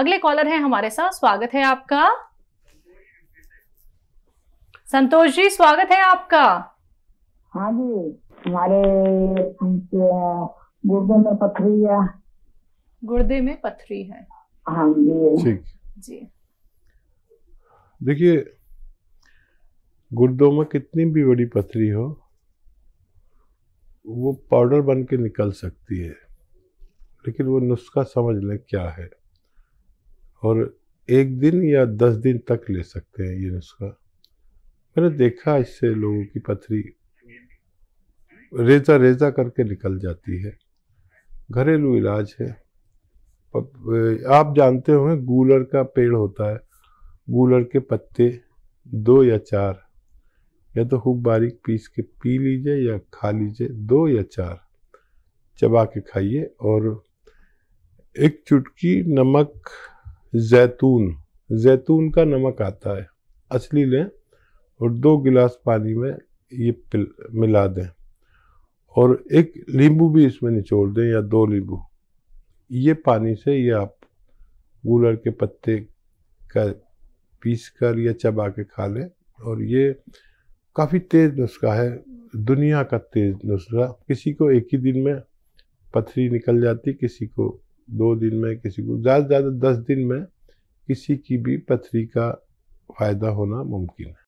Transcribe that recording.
अगले कॉलर हैं हमारे साथ स्वागत है आपका संतोष जी स्वागत है आपका हाँ जी हमारे गुर्दे में पथरी है गुर्दे में पथरी है हाँ जी ठीक जी देखिए गुर्दों में कितनी भी बड़ी पथरी हो वो पाउडर बन के निकल सकती है लेकिन वो नुस्खा समझ लें क्या है और एक दिन या दस दिन तक ले सकते हैं ये नुस्खा मैंने देखा इससे लोगों की पथरी रेजा रेजा करके निकल जाती है घरेलू इलाज है आप जानते होंगे गूलर का पेड़ होता है गूलर के पत्ते दो या चार या तो खूब बारीक पीस के पी लीजिए या खा लीजिए दो या चार चबा के खाइए और एक चुटकी नमक जैतून जैतून का नमक आता है असली लें और दो गिलास पानी में ये मिला दें और एक नींबू भी इसमें निचोड़ दें या दो नींबू ये पानी से ये आप गूलर के पत्ते का पीस कर या चबा के खा लें और ये काफ़ी तेज़ नुस्खा है दुनिया का तेज़ नुस्खा किसी को एक ही दिन में पथरी निकल जाती किसी को दो दिन में किसी को ज़्यादा से ज़्यादा दस दिन में किसी की भी पथरी का फायदा होना मुमकिन है